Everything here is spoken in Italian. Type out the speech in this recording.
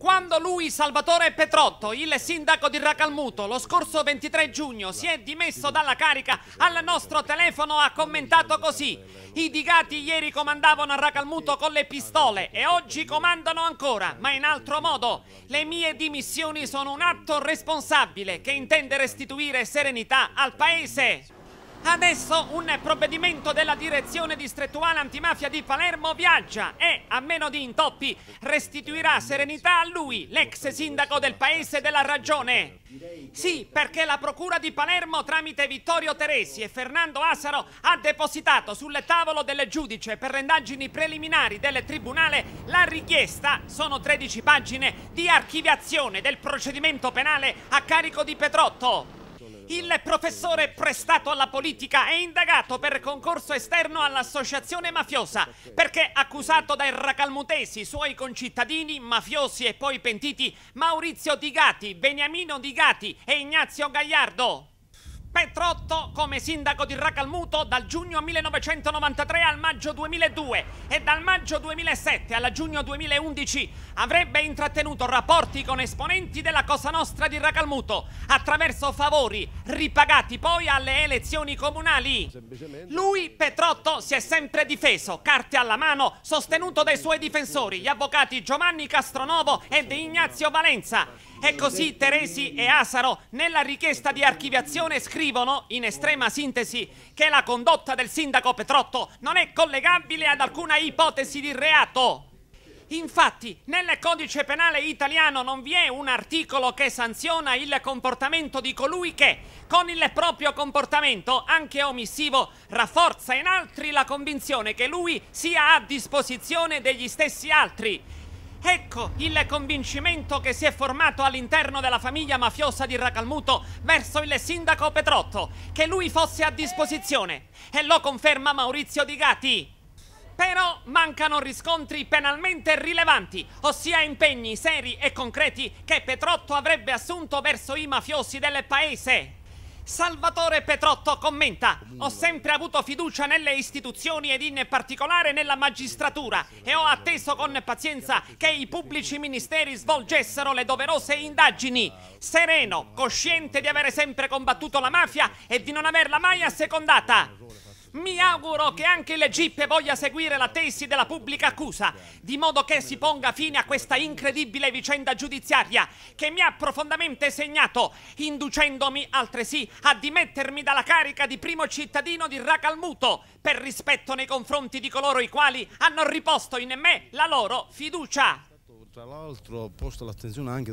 Quando lui, Salvatore Petrotto, il sindaco di Racalmuto, lo scorso 23 giugno si è dimesso dalla carica, al nostro telefono ha commentato così. I digati ieri comandavano a Racalmuto con le pistole e oggi comandano ancora, ma in altro modo. Le mie dimissioni sono un atto responsabile che intende restituire serenità al paese. Adesso un provvedimento della direzione distrettuale antimafia di Palermo viaggia e, a meno di intoppi, restituirà serenità a lui, l'ex sindaco del paese della ragione. Sì, perché la procura di Palermo tramite Vittorio Teresi e Fernando Asaro ha depositato sul tavolo del giudice per le indagini preliminari del tribunale la richiesta, sono 13 pagine, di archiviazione del procedimento penale a carico di Petrotto. Il professore prestato alla politica è indagato per concorso esterno all'associazione mafiosa perché accusato dai racalmutesi, suoi concittadini, mafiosi e poi pentiti Maurizio Digati, Beniamino Digati e Ignazio Gagliardo. Petrotto come sindaco di Racalmuto dal giugno 1993 al maggio 2002 e dal maggio 2007 alla giugno 2011 avrebbe intrattenuto rapporti con esponenti della Cosa Nostra di Racalmuto attraverso favori ripagati poi alle elezioni comunali. Lui, Petrotto, si è sempre difeso, carte alla mano, sostenuto dai suoi difensori, gli avvocati Giovanni Castronovo ed Ignazio Valenza e così Teresi e Asaro nella richiesta di archiviazione scrivono, in estrema sintesi, che la condotta del sindaco Petrotto non è collegabile ad alcuna ipotesi di reato. Infatti, nel codice penale italiano non vi è un articolo che sanziona il comportamento di colui che, con il proprio comportamento, anche omissivo, rafforza in altri la convinzione che lui sia a disposizione degli stessi altri Ecco il convincimento che si è formato all'interno della famiglia mafiosa di Racalmuto verso il sindaco Petrotto, che lui fosse a disposizione. E lo conferma Maurizio Di Gatti. Però mancano riscontri penalmente rilevanti, ossia impegni seri e concreti che Petrotto avrebbe assunto verso i mafiosi del paese. Salvatore Petrotto commenta: Ho sempre avuto fiducia nelle istituzioni ed in particolare nella magistratura e ho atteso con pazienza che i pubblici ministeri svolgessero le doverose indagini. Sereno, cosciente di avere sempre combattuto la mafia e di non averla mai assecondata. Mi auguro che anche le GIP voglia seguire la tesi della pubblica accusa, di modo che si ponga fine a questa incredibile vicenda giudiziaria che mi ha profondamente segnato, inducendomi altresì a dimettermi dalla carica di primo cittadino di Racalmuto, per rispetto nei confronti di coloro i quali hanno riposto in me la loro fiducia. Tra l'altro ho posto l'attenzione anche